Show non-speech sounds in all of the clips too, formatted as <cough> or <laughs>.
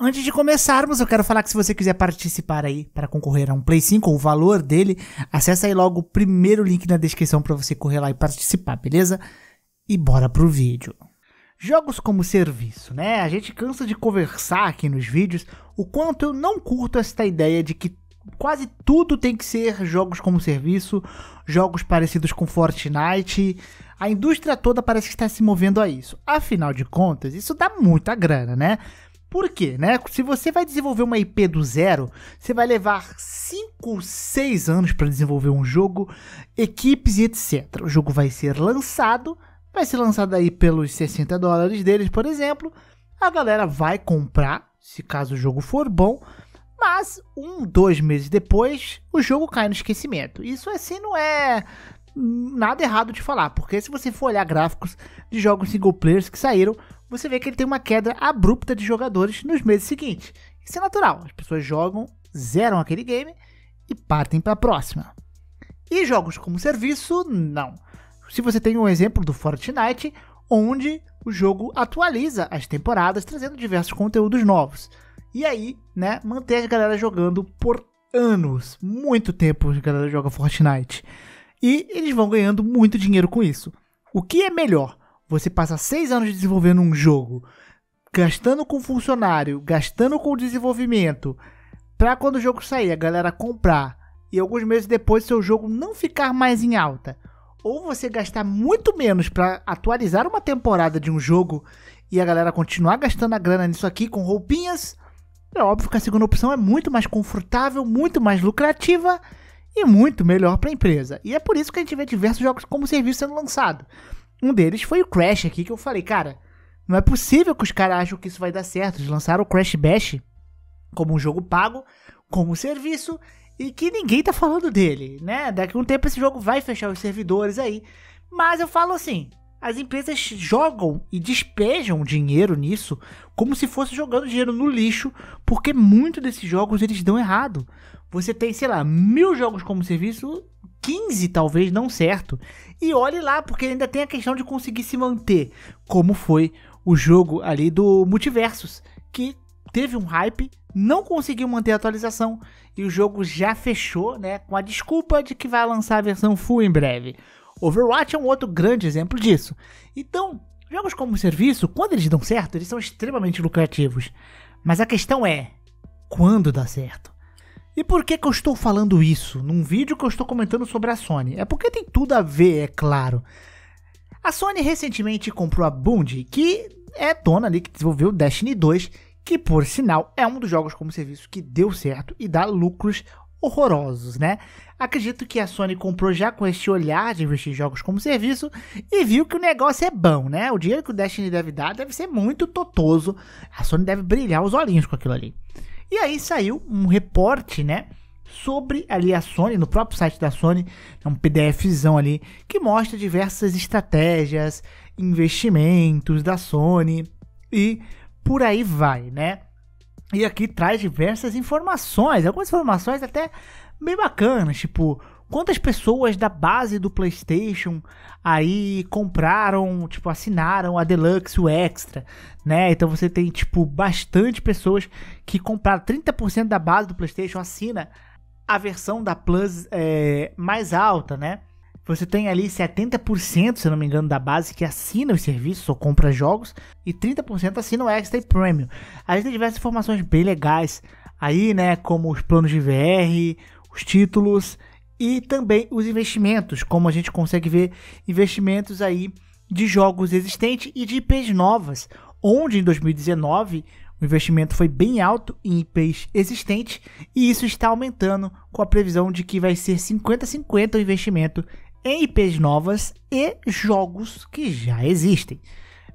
Antes de começarmos, eu quero falar que se você quiser participar aí para concorrer a um Play 5 ou o valor dele, acessa aí logo o primeiro link na descrição para você correr lá e participar, beleza? E bora pro vídeo. Jogos como serviço, né? A gente cansa de conversar aqui nos vídeos o quanto eu não curto esta ideia de que quase tudo tem que ser jogos como serviço, jogos parecidos com Fortnite. A indústria toda parece que está se movendo a isso. Afinal de contas, isso dá muita grana, né? Por quê, né? Se você vai desenvolver uma IP do zero, você vai levar 5, 6 anos para desenvolver um jogo, equipes e etc. O jogo vai ser lançado, vai ser lançado aí pelos 60 dólares deles, por exemplo. A galera vai comprar, se caso o jogo for bom, mas um, dois meses depois, o jogo cai no esquecimento. Isso assim não é nada errado de falar, porque se você for olhar gráficos de jogos single players que saíram você vê que ele tem uma queda abrupta de jogadores nos meses seguintes. Isso é natural, as pessoas jogam, zeram aquele game e partem para a próxima. E jogos como serviço, não. Se você tem um exemplo do Fortnite, onde o jogo atualiza as temporadas, trazendo diversos conteúdos novos. E aí, né, manter a galera jogando por anos. Muito tempo a galera joga Fortnite. E eles vão ganhando muito dinheiro com isso. O que é melhor? Você passa seis anos desenvolvendo um jogo, gastando com funcionário, gastando com desenvolvimento, para quando o jogo sair, a galera comprar e alguns meses depois seu jogo não ficar mais em alta. Ou você gastar muito menos para atualizar uma temporada de um jogo e a galera continuar gastando a grana nisso aqui com roupinhas. É óbvio que a segunda opção é muito mais confortável, muito mais lucrativa e muito melhor para a empresa. E é por isso que a gente vê diversos jogos como serviço sendo lançado. Um deles foi o Crash aqui, que eu falei, cara, não é possível que os caras acham que isso vai dar certo. Eles lançaram o Crash Bash como um jogo pago, como serviço, e que ninguém tá falando dele, né? Daqui a um tempo esse jogo vai fechar os servidores aí. Mas eu falo assim, as empresas jogam e despejam dinheiro nisso como se fosse jogando dinheiro no lixo, porque muitos desses jogos eles dão errado. Você tem, sei lá, mil jogos como serviço 15, talvez, não certo. E olhe lá, porque ainda tem a questão de conseguir se manter, como foi o jogo ali do Multiversus, que teve um hype, não conseguiu manter a atualização e o jogo já fechou, né, com a desculpa de que vai lançar a versão full em breve. Overwatch é um outro grande exemplo disso. Então, jogos como serviço, quando eles dão certo, eles são extremamente lucrativos. Mas a questão é, quando dá certo? E por que, que eu estou falando isso num vídeo que eu estou comentando sobre a Sony? É porque tem tudo a ver, é claro. A Sony recentemente comprou a Bundy, que é dona ali que desenvolveu Destiny 2, que por sinal é um dos jogos como serviço que deu certo e dá lucros horrorosos, né? Acredito que a Sony comprou já com este olhar de investir em jogos como serviço e viu que o negócio é bom, né? O dinheiro que o Destiny deve dar deve ser muito totoso. A Sony deve brilhar os olhinhos com aquilo ali. E aí saiu um reporte, né? Sobre ali a Sony, no próprio site da Sony, é um PDFzão ali, que mostra diversas estratégias, investimentos da Sony e por aí vai, né? E aqui traz diversas informações, algumas informações até bem bacanas, tipo Quantas pessoas da base do PlayStation aí compraram, tipo, assinaram a Deluxe, o Extra, né? Então você tem, tipo, bastante pessoas que compraram. 30% da base do PlayStation assina a versão da Plus é, mais alta, né? Você tem ali 70%, se não me engano, da base que assina os serviços ou compra jogos e 30% assina o Extra e Premium. A gente tem diversas informações bem legais aí, né? Como os planos de VR, os títulos e também os investimentos, como a gente consegue ver investimentos aí de jogos existentes e de IPs novas, onde em 2019 o investimento foi bem alto em IPs existentes e isso está aumentando com a previsão de que vai ser 50-50 o investimento em IPs novas e jogos que já existem.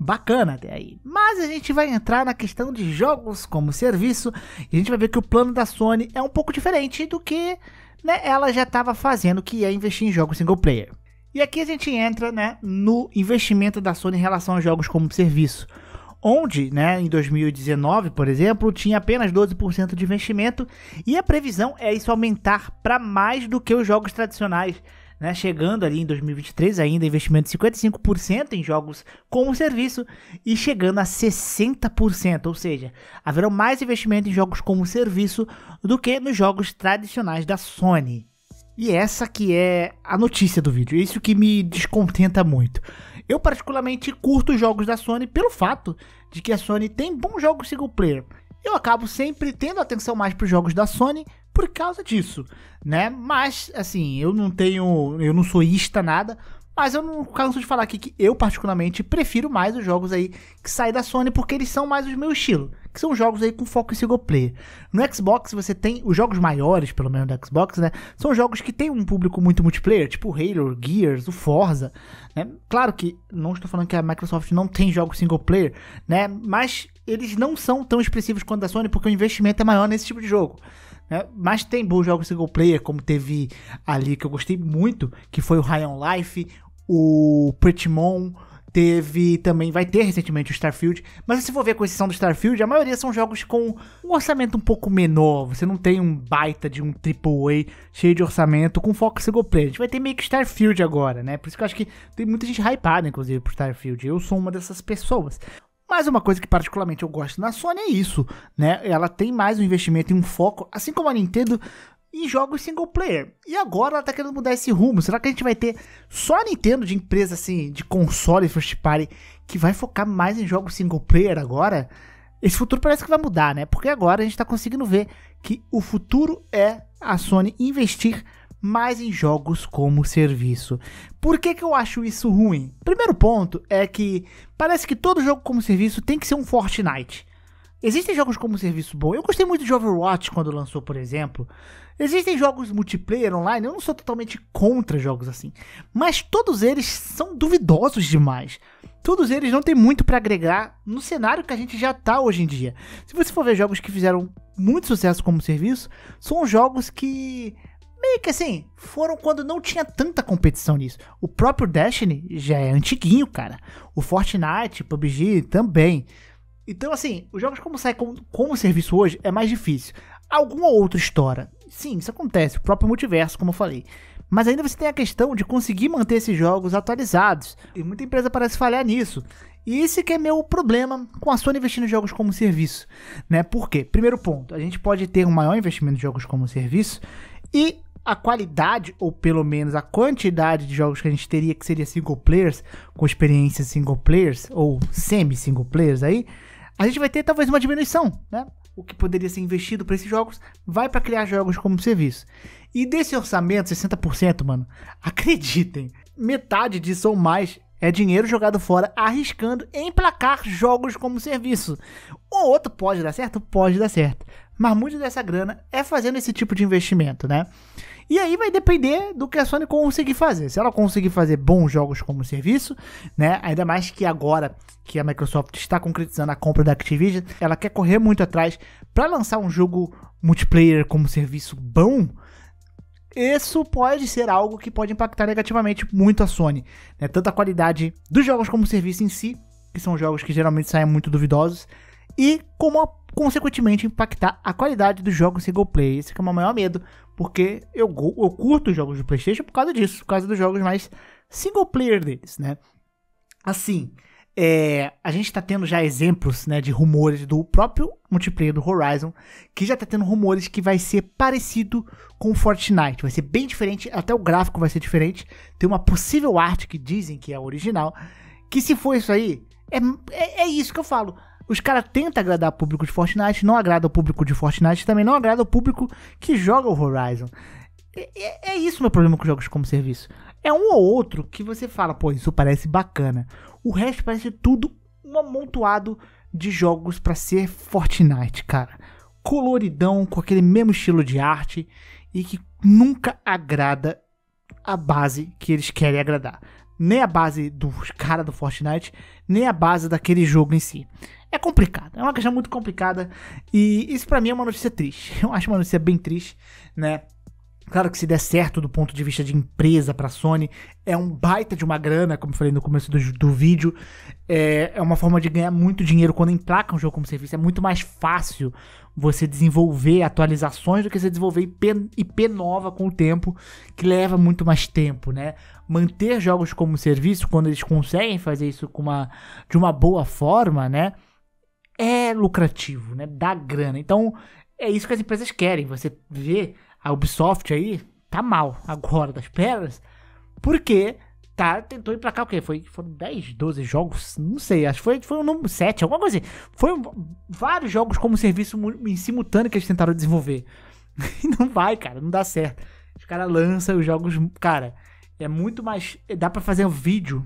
Bacana até aí. Mas a gente vai entrar na questão de jogos como serviço e a gente vai ver que o plano da Sony é um pouco diferente do que né, ela já estava fazendo que ia é investir em jogos single player. E aqui a gente entra né, no investimento da Sony em relação a jogos como serviço. Onde, né, em 2019, por exemplo, tinha apenas 12% de investimento e a previsão é isso aumentar para mais do que os jogos tradicionais né, chegando ali em 2023 ainda investimento de 55% em jogos como serviço e chegando a 60%, ou seja, haverá mais investimento em jogos como serviço do que nos jogos tradicionais da Sony. E essa que é a notícia do vídeo, isso que me descontenta muito. Eu particularmente curto os jogos da Sony pelo fato de que a Sony tem bons jogos single player. Eu acabo sempre tendo atenção mais para os jogos da Sony por causa disso, né? Mas, assim, eu não tenho. Eu não sou ista nada. Mas eu não canso de falar aqui que eu, particularmente, prefiro mais os jogos aí que saem da Sony, porque eles são mais o meu estilo. Que são jogos aí com foco em single player. No Xbox, você tem os jogos maiores, pelo menos do Xbox, né? São jogos que tem um público muito multiplayer, tipo o Halo, Gears, o Forza, né? Claro que não estou falando que a Microsoft não tem jogos single player, né? Mas eles não são tão expressivos quanto a Sony, porque o investimento é maior nesse tipo de jogo. Né? Mas tem bons jogos single player, como teve ali que eu gostei muito, que foi o High on Life, o Pretimon, teve também, vai ter recentemente o Starfield, mas se for ver com exceção do Starfield, a maioria são jogos com um orçamento um pouco menor, você não tem um baita de um AAA cheio de orçamento com foco single player, a gente vai ter meio que Starfield agora, né, por isso que eu acho que tem muita gente hypada, inclusive, por Starfield, eu sou uma dessas pessoas. Mas uma coisa que particularmente eu gosto na Sony é isso, né? Ela tem mais um investimento e um foco, assim como a Nintendo, em jogos single player. E agora ela tá querendo mudar esse rumo. Será que a gente vai ter só a Nintendo de empresa assim, de console first party, que vai focar mais em jogos single player agora? Esse futuro parece que vai mudar, né? Porque agora a gente tá conseguindo ver que o futuro é a Sony investir mas em jogos como serviço. Por que, que eu acho isso ruim? Primeiro ponto é que parece que todo jogo como serviço tem que ser um Fortnite. Existem jogos como serviço bom. Eu gostei muito de Overwatch quando lançou, por exemplo. Existem jogos multiplayer online. Eu não sou totalmente contra jogos assim, mas todos eles são duvidosos demais. Todos eles não têm muito para agregar no cenário que a gente já tá hoje em dia. Se você for ver jogos que fizeram muito sucesso como serviço, são jogos que meio que assim, foram quando não tinha tanta competição nisso. O próprio Destiny já é antiguinho, cara. O Fortnite, PUBG também. Então, assim, os jogos como saem como, como serviço hoje é mais difícil. Alguma outra história. Sim, isso acontece. O próprio multiverso, como eu falei. Mas ainda você tem a questão de conseguir manter esses jogos atualizados. E muita empresa parece falhar nisso. E esse que é meu problema com a Sony investindo em jogos como serviço, né? Por quê? Primeiro ponto, a gente pode ter um maior investimento em jogos como serviço e a qualidade, ou pelo menos a quantidade de jogos que a gente teria, que seria single players, com experiência single players, ou semi-single players aí, a gente vai ter talvez uma diminuição, né? O que poderia ser investido para esses jogos vai para criar jogos como serviço. E desse orçamento, 60%, mano, acreditem, metade disso ou mais é dinheiro jogado fora, arriscando em placar jogos como serviço. O outro pode dar certo? Pode dar certo. Mas muito dessa grana é fazendo esse tipo de investimento, né? E aí vai depender do que a Sony conseguir fazer. Se ela conseguir fazer bons jogos como serviço, né? Ainda mais que agora que a Microsoft está concretizando a compra da Activision, ela quer correr muito atrás para lançar um jogo multiplayer como serviço bom. Isso pode ser algo que pode impactar negativamente muito a Sony, né? Tanto a qualidade dos jogos como serviço em si, que são jogos que geralmente saem muito duvidosos, e como a consequentemente impactar a qualidade dos jogos single player. Esse é o meu maior medo, porque eu, eu curto jogos de PlayStation por causa disso, por causa dos jogos mais single player deles, né? Assim, é, a gente está tendo já exemplos né, de rumores do próprio multiplayer do Horizon, que já está tendo rumores que vai ser parecido com Fortnite. Vai ser bem diferente, até o gráfico vai ser diferente. Tem uma possível arte que dizem que é original. Que se for isso aí, é, é, é isso que eu falo. Os caras tentam agradar o público de Fortnite, não agrada o público de Fortnite, também não agrada o público que joga o Horizon. É, é, é isso meu problema com jogos como serviço. É um ou outro que você fala, pô, isso parece bacana. O resto parece tudo um amontoado de jogos para ser Fortnite, cara. Coloridão, com aquele mesmo estilo de arte e que nunca agrada a base que eles querem agradar nem a base dos cara do Fortnite, nem a base daquele jogo em si. É complicado, é uma questão muito complicada e isso para mim é uma notícia triste. <laughs> Eu acho uma notícia bem triste, né? Claro que se der certo do ponto de vista de empresa para a Sony, é um baita de uma grana, como eu falei no começo do, do vídeo. É, é uma forma de ganhar muito dinheiro quando emplaca um jogo como serviço. É muito mais fácil você desenvolver atualizações do que você desenvolver IP, IP nova com o tempo, que leva muito mais tempo, né? Manter jogos como serviço, quando eles conseguem fazer isso com uma, de uma boa forma, né? É lucrativo, né? Dá grana. Então, é isso que as empresas querem. Você vê a Ubisoft aí tá mal agora das pernas, porque tá, tentou ir pra cá, o quê? Foi, foram 10, 12 jogos, não sei, acho que foi, foi um número 7, alguma coisa assim. Foram vários jogos como serviço em simultâneo que eles tentaram desenvolver. <laughs> E não vai, cara, não dá certo. Os caras lançam os jogos, cara, é muito mais. Dá para fazer um vídeo.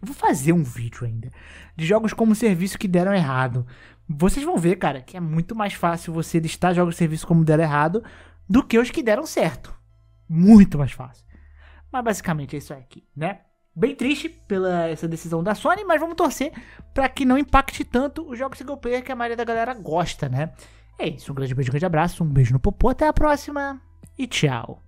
Eu vou fazer um vídeo ainda. De jogos como serviço que deram errado. Vocês vão ver, cara, que é muito mais fácil você listar jogos de serviço como deram errado do que os que deram certo. Muito mais fácil. Mas basicamente é isso aqui, né? Bem triste pela essa decisão da Sony, mas vamos torcer para que não impacte tanto os jogos single player que a maioria da galera gosta, né? É isso, um grande beijo, um grande abraço, um beijo no popô, até a próxima e tchau.